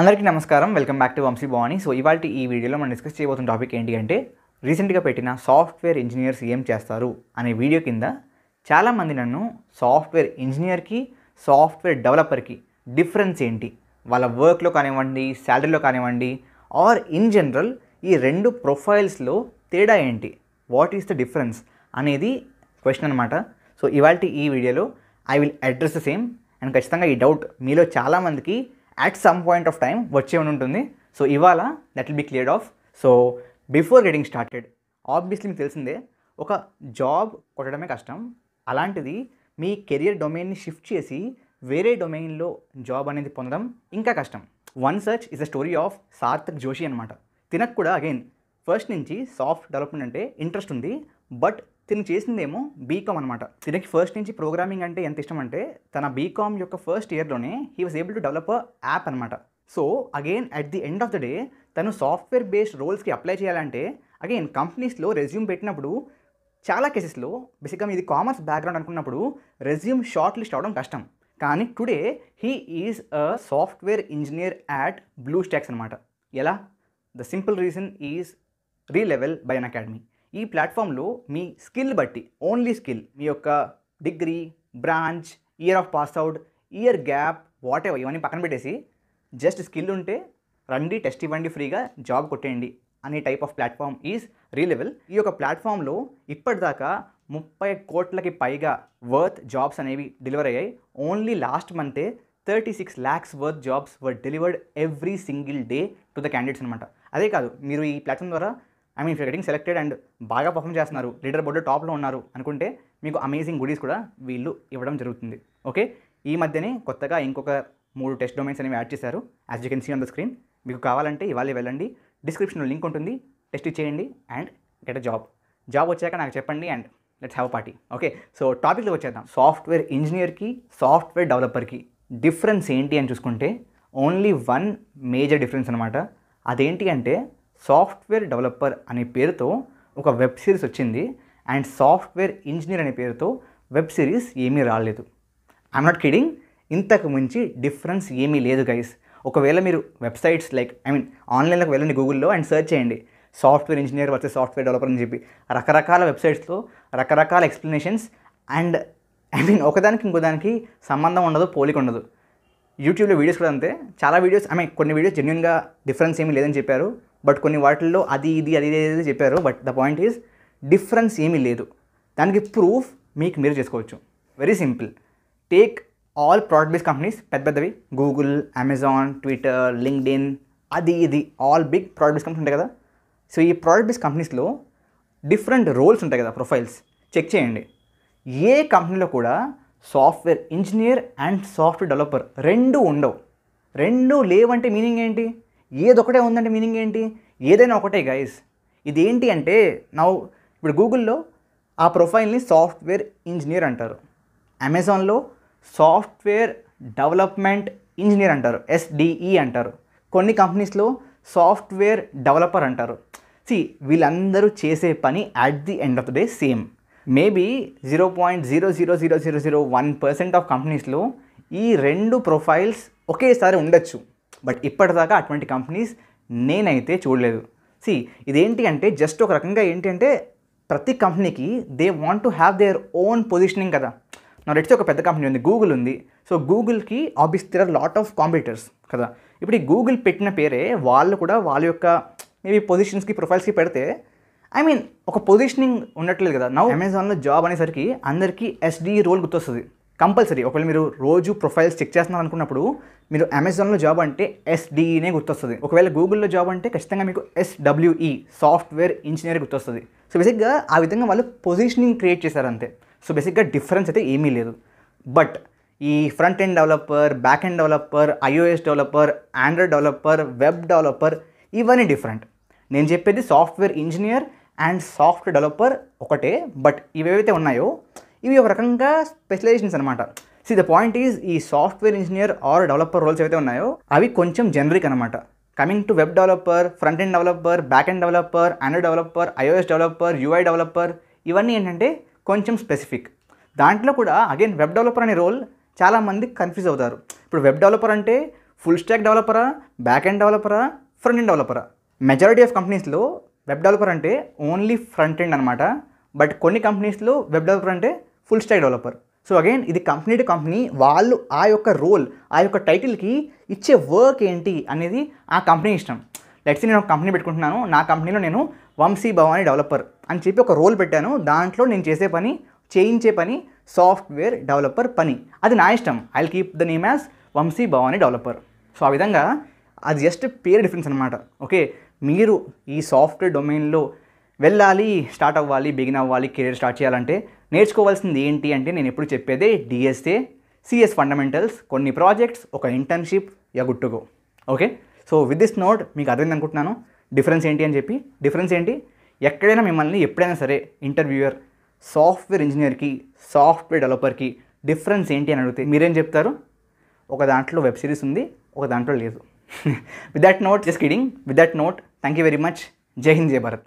అందరికీ నమస్కారం welcome back to Vamshi Bhavani so ఇవాళ ఈ వీడియోలో మనం డిస్కస్ చేయబోతున్న టాపిక్ ఏంటి అంటే రీసెంట్గా పెట్టిన సాఫ్ట్వేర్ ఇంజనీర్స్ ఏం చేస్తారు అనే వీడియో కింద చాలామంది నన్ను సాఫ్ట్వేర్ ఇంజనీర్కి సాఫ్ట్వేర్ డెవలపర్కి డిఫరెన్స్ ఏంటి వాళ్ళ వర్క్లో కానివ్వండి శాలరీలో కానివ్వండి ఆర్ ఇన్ జనరల్ ఈ రెండు ప్రొఫైల్స్లో తేడా ఏంటి వాట్ ఈస్ ద డిఫరెన్స్ అనేది క్వశ్చన్ అనమాట సో ఇవాళ ఈ వీడియోలో I will address the same and ఖచ్చితంగా ఈ డౌట్ మీలో చాలామందికి at some point of time వచ్చే ఉంటుంది సో ఇవాళ that will be clear off so before getting started obviously మీకు తెలిసిందే ఒక జాబ్ కొట్టడమే కష్టం అలాంటిది మీ కెరియర్ డొమైన్ని షిఫ్ట్ చేసి వేరే డొమైన్లో జాబ్ అనేది పొందడం ఇంకా కష్టం one search is a story of Sarthak Joshi అనమాట తినకు కూడా అగైన్ ఫస్ట్ నుంచి సాఫ్ట్ డెవలప్మెంట్ అంటే ఇంట్రెస్ట్ ఉంది బట్ తిను చేసిందేమో బీకామ్ అనమాట తినకి ఫస్ట్ నుంచి ప్రోగ్రామింగ్ అంటే ఎంత ఇష్టం అంటే తన బీకామ్ యొక్క ఫస్ట్ ఇయర్లోనే he was able to develop app అనమాట so again at the end of the day తను సాఫ్ట్వేర్ బేస్డ్ రోల్స్కి అప్లై చేయాలంటే అగైన్ కంపెనీస్లో రెజ్యూమ్ పెట్టినప్పుడు చాలా కేసెస్లో బేసిక్గా ఇది కామర్స్ బ్యాక్గ్రౌండ్ అనుకున్నప్పుడు రెజ్యూమ్ షార్ట్ లిస్ట్ అవడం కష్టం కానీ today he is a software engineer at BlueStacks అనమాట ఎలా the simple reason is Relevel by Unacademy ఈ ప్లాట్ఫామ్లో మీ స్కిల్ బట్టి ఓన్లీ స్కిల్ మీ యొక్క degree branch year of pass out year gap whatever ఇవన్నీ పక్కన పెట్టేసి జస్ట్ స్కిల్ ఉంటే రండి టెస్ట్ ఇవ్వండి ఫ్రీగా జాబ్ కొట్టేయండి అనే type of platform is Relevel ఈ యొక్క ప్లాట్ఫామ్లో ఇప్పటిదాకా ముప్పై కోట్లకి పైగా వర్త్ జాబ్స్ అనేవి డెలివర్ అయ్యాయి ఓన్లీ లాస్ట్ మంతే thirty six lakhs worth jobs were delivered every single day to the candidates అనమాట అదే కాదు మీరు ఈ ప్లాట్ఫామ్ ద్వారా I mean getting selected and బాగా పర్ఫామ్ చేస్తున్నారు లీడర్ బోర్డు టాప్లో ఉన్నారు అనుకుంటే మీకు అమేజింగ్ గుడీస్ కూడా వీళ్ళు ఇవ్వడం జరుగుతుంది ఓకే ఈ మధ్యనే కొత్తగా ఇంకొక మూడు టెస్ట్ డొమైన్స్ అనేవి యాడ్ చేశారు as you can see on the screen మీకు కావాలంటే ఇవాళ వెళ్ళండి డిస్క్రిప్షన్లో లింక్ ఉంటుంది టెస్ట్ చేయండి and get a job job వచ్చాక నాకు చెప్పండి and let's have party okay so టాపిక్లో వచ్చేద్దాం సాఫ్ట్వేర్ ఇంజనీర్కి సాఫ్ట్వేర్ డెవలపర్కి డిఫరెన్స్ ఏంటి అని చూసుకుంటే ఓన్లీ వన్ మేజర్ డిఫరెన్స్ అనమాట అదేంటి అంటే సాఫ్ట్వేర్ డెవలపర్ అనే పేరుతో ఒక వెబ్ సిరీస్ వచ్చింది అండ్ సాఫ్ట్వేర్ ఇంజనీర్ అనే పేరుతో వెబ్ సిరీస్ ఏమీ రాలేదు ఐఎమ్ నాట్ కిడింగ్ ఇంతకు మించి డిఫరెన్స్ ఏమీ లేదు గైస్ ఒకవేళ మీరు వెబ్సైట్స్ లైక్ ఐ మీన్ ఆన్లైన్లోకి వెళ్ళండి గూగుల్లో అండ్ సెర్చ్ చేయండి software engineer versus software developer అని చెప్పి రకరకాల వెబ్సైట్స్లో రకరకాల ఎక్స్ప్లెనేషన్స్ అండ్ ఐ మీన్ ఒకదానికి ఇంకోదానికి సంబంధం ఉండదు పోలిక ఉండదు యూట్యూబ్లో వీడియోస్ కూడా అంతే చాలా వీడియోస్ ఐ మీన్ కొన్ని వీడియోస్ జెన్యున్గా డిఫరెన్స్ ఏమీ లేదని చెప్పారు బట్ కొన్ని వాటిల్లో అది ఇది అది ఏదైతే చెప్పారు but the point is difference ఏమీ లేదు దానికి ప్రూఫ్ మీకు మీరు చేసుకోవచ్చు very simple take all product base companies పెద్ద పెద్దవి గూగుల్ అమెజాన్ ట్విట్టర్ లింక్డ్ఇన్ అది ఇది all big product base companies ఉంటాయి కదా సో ఈ ప్రోడక్ట్ బేస్ కంపెనీస్లో డిఫరెంట్ రోల్స్ ఉంటాయి కదా ప్రొఫైల్స్ చెక్ చేయండి ఏ కంపెనీలో కూడా software engineer and software developer రెండు ఉండవు రెండు లేవంటే మీనింగ్ ఏంటి ఏదొకటే ఉందంటే మీనింగ్ ఏంటి ఏదైనా ఒకటే గైస్ ఇది ఏంటి అంటే నా ఇప్పుడు గూగుల్లో ఆ ప్రొఫైల్ని సాఫ్ట్వేర్ ఇంజనీర్ అంటారు అమెజాన్లో సాఫ్ట్వేర్ డెవలప్మెంట్ ఇంజనీర్ అంటారు ఎస్డిఈ e అంటారు కొన్ని కంపెనీస్లో సాఫ్ట్వేర్ డెవలపర్ అంటారు సి వీళ్ళందరూ చేసే పని at the end of the day same maybe zero point zero zero zero zero zero one percent of కంపెనీస్లో ఈ రెండు ప్రొఫైల్స్ ఒకేసారి ఉండొచ్చు బట్ ఇప్పటిదాకా అటువంటి కంపెనీస్ నేనైతే చూడలేదు సి ఇదేంటి అంటే జస్ట్ ఒక రకంగా ఏంటి అంటే ప్రతి కంపెనీకి they want to have their own positioning కదా నా రెడ్స్ ఒక పెద్ద కంపెనీ ఉంది గూగుల్ ఉంది సో గూగుల్కి obvious there are lot of competitors కదా ఇప్పుడు ఈ గూగుల్ పెట్టిన పేరే వాళ్ళు కూడా వాళ్ళ యొక్క మేబీ పొజిషన్స్కి ప్రొఫైల్స్కి పెడితే ఐ మీన్ ఒక పొజిషనింగ్ ఉండట్లేదు కదా నౌ అమెజాన్లో జాబ్ అనేసరికి అందరికీ ఎస్డీ రోల్ గుర్తొస్తుంది కంపల్సరీ ఒకవేళ మీరు రోజు ప్రొఫైల్స్ చెక్ చేస్తున్నారు అనుకున్నప్పుడు మీరు అమెజాన్లో జాబ్ అంటే ఎస్డిఈనే గుర్తొస్తుంది ఒకవేళ గూగుల్లో జాబ్ అంటే ఖచ్చితంగా మీకు ఎస్డబ్ల్యూఈ సాఫ్ట్వేర్ ఇంజనీర్ గుర్తొస్తుంది సో బేసిక్గా ఆ విధంగా వాళ్ళు పొజిషనింగ్ క్రియేట్ చేశారంతే సో బేసిక్గా డిఫరెన్స్ అయితే ఏమీ లేదు బట్ ఈ front end developer back end developer iOS developer android developer web developer ఇవన్నీ డిఫరెంట్ నేను చెప్పేది software engineer and software developer ఒకటే బట్ ఇవేవైతే ఉన్నాయో ఇవి ఒక రకంగా స్పెషలైజేషన్స్ అనమాట సి ద పాయింట్ ఈజ్ ఈ software engineer or developer roles ఏవైతే ఉన్నాయో అవి కొంచెం జనరిక్ అనమాట coming to web developer front end developer back end developer android developer iOS developer UI developer ఇవన్నీ ఏంటంటే కొంచెం స్పెసిఫిక్ దాంట్లో కూడా అగైన్ వెబ్ డెవలపర్ అనే రోల్ చాలామంది కన్ఫ్యూజ్ అవుతారు ఇప్పుడు వెబ్ డెవలపర్ అంటే ఫుల్ స్టాక్ డెవలపరా బ్యాక్ ఎండ్ డెవలపరా ఫ్రంట్ ఎండ్ డెవలపరా మెజారిటీ ఆఫ్ కంపెనీస్లో వెబ్ డెవలపర్ అంటే ఓన్లీ ఫ్రంట్ ఎండ్ అనమాట బట్ కొన్ని కంపెనీస్లో వెబ్ డెవలపర్ అంటే full stack developer so again ఇది కంపెనీ టు కంపెనీ వాళ్ళు ఆ యొక్క రోల్ ఆ యొక్క టైటిల్కి ఇచ్చే వర్క్ ఏంటి అనేది ఆ కంపెనీ ఇష్టం లెట్స్ నేను ఒక కంపెనీ పెట్టుకుంటున్నాను నా కంపెనీలో నేను వంశీ భవానీ డెవలపర్ అని చెప్పి ఒక రోల్ పెట్టాను దాంట్లో నేను చేసే పని చేయించే పని సాఫ్ట్వేర్ డెవలపర్ పని అది నా ఇష్టం I keep the name as Vamshi Bhavani developer so ఆ విధంగా అది జస్ట్ పేరు డిఫరెన్స్ అనమాట ఓకే మీరు ఈ సాఫ్ట్వేర్ డొమైన్లో వెళ్ళాలి స్టార్ట్ అవ్వాలి బిగిన్ అవ్వాలి కెరీర్ స్టార్ట్ చేయాలంటే నేర్చుకోవాల్సింది ఏంటి అంటే నేను ఎప్పుడు చెప్పేదే డిఎస్ఏ సిఎస్ ఫండమెంటల్స్ కొన్ని ప్రాజెక్ట్స్ ఒక ఇంటర్న్షిప్ యా గుట్టుగో okay so with this note మీకు అర్థమైంది అనుకుంటున్నాను డిఫరెన్స్ ఏంటి అని చెప్పి డిఫరెన్స్ ఏంటి ఎక్కడైనా మిమ్మల్ని ఎప్పుడైనా సరే ఇంటర్వ్యూయర్ సాఫ్ట్వేర్ ఇంజనీర్కి సాఫ్ట్వేర్ డెవలపర్కి డిఫరెన్స్ ఏంటి అని అడిగితే మీరేం చెప్తారు ఒక దాంట్లో వెబ్ సిరీస్ ఉంది ఒక దాంట్లో లేదు with that note just kidding with that note thank you very much Jai Hind Jaya Bharat